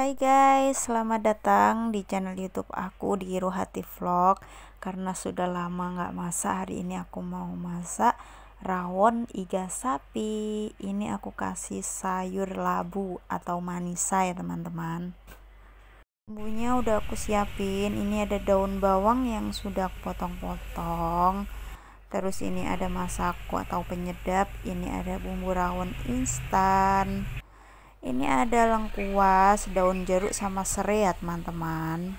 Hai guys, selamat datang di channel YouTube aku di Ruhati Vlog. Karena sudah lama nggak masak, hari ini aku mau masak rawon iga sapi. Ini aku kasih sayur labu atau manisa ya teman-teman. Bumbunya udah aku siapin. Ini ada daun bawang yang sudah aku potong-potong. Terus ini ada masako atau penyedap. Ini ada bumbu rawon instan ini ada lengkuas daun jeruk sama serai ya teman-teman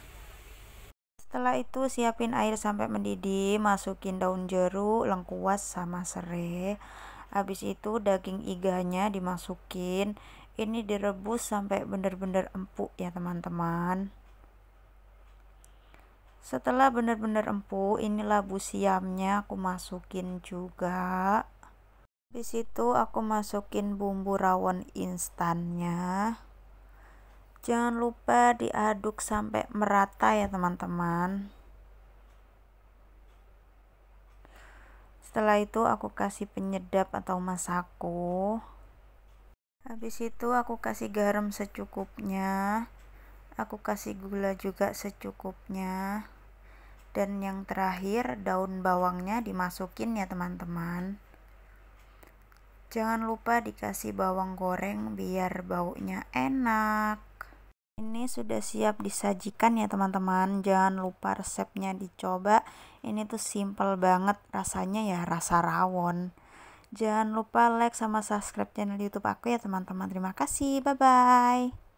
setelah itu siapin air sampai mendidih masukin daun jeruk lengkuas sama serai habis itu daging iganya dimasukin ini direbus sampai benar-benar empuk ya teman-teman setelah benar-benar empuk inilah bu siamnya aku masukin juga di itu aku masukin bumbu rawon instannya jangan lupa diaduk sampai merata ya teman-teman setelah itu aku kasih penyedap atau masako habis itu aku kasih garam secukupnya aku kasih gula juga secukupnya dan yang terakhir daun bawangnya dimasukin ya teman-teman Jangan lupa dikasih bawang goreng biar baunya enak. Ini sudah siap disajikan ya teman-teman. Jangan lupa resepnya dicoba. Ini tuh simple banget rasanya ya rasa rawon. Jangan lupa like sama subscribe channel YouTube aku ya teman-teman. Terima kasih. Bye bye.